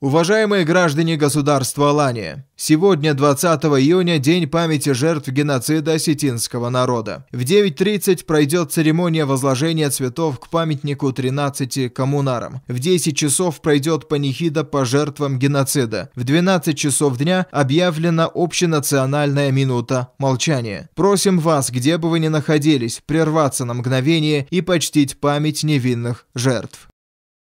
Уважаемые граждане государства Алания, сегодня 20 июня день памяти жертв геноцида осетинского народа. В 9.30 пройдет церемония возложения цветов к памятнику 13 коммунарам. В 10 часов пройдет панихида по жертвам геноцида. В 12 часов дня объявлена общенациональная минута молчания. Просим вас, где бы вы ни находились, прерваться на мгновение и почтить память невинных жертв.